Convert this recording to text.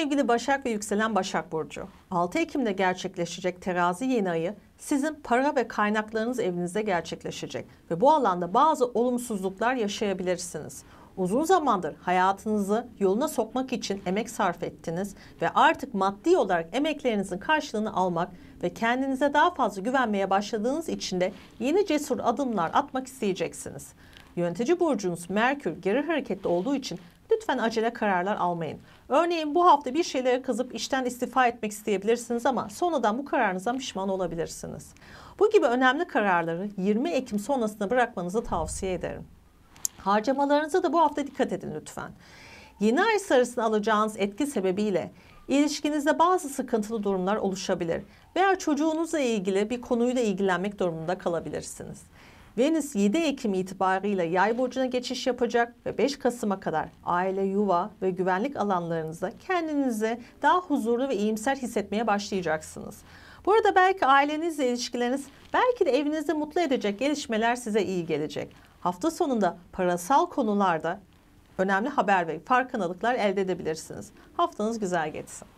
sevgili Başak ve yükselen Başak Burcu, 6 Ekim'de gerçekleşecek terazi yeni ayı sizin para ve kaynaklarınız evinizde gerçekleşecek ve bu alanda bazı olumsuzluklar yaşayabilirsiniz. Uzun zamandır hayatınızı yoluna sokmak için emek sarf ettiniz ve artık maddi olarak emeklerinizin karşılığını almak ve kendinize daha fazla güvenmeye başladığınız için de yeni cesur adımlar atmak isteyeceksiniz. Yönetici burcunuz Merkür geri hareketli olduğu için Lütfen acele kararlar almayın. Örneğin bu hafta bir şeylere kızıp işten istifa etmek isteyebilirsiniz ama sonradan bu kararınıza pişman olabilirsiniz. Bu gibi önemli kararları 20 Ekim sonrasında bırakmanızı tavsiye ederim. Harcamalarınıza da bu hafta dikkat edin lütfen. Yeni ay sarısını alacağınız etki sebebiyle ilişkinizde bazı sıkıntılı durumlar oluşabilir veya çocuğunuzla ilgili bir konuyla ilgilenmek durumunda kalabilirsiniz. Venüs 7 Ekim itibarıyla yay burcuna geçiş yapacak ve 5 Kasım'a kadar aile, yuva ve güvenlik alanlarınızda kendinizi daha huzurlu ve iyimser hissetmeye başlayacaksınız. Burada belki ailenizle ilişkileriniz, belki de evinizde mutlu edecek gelişmeler size iyi gelecek. Hafta sonunda parasal konularda önemli haber ve farkındalıklar elde edebilirsiniz. Haftanız güzel geçsin.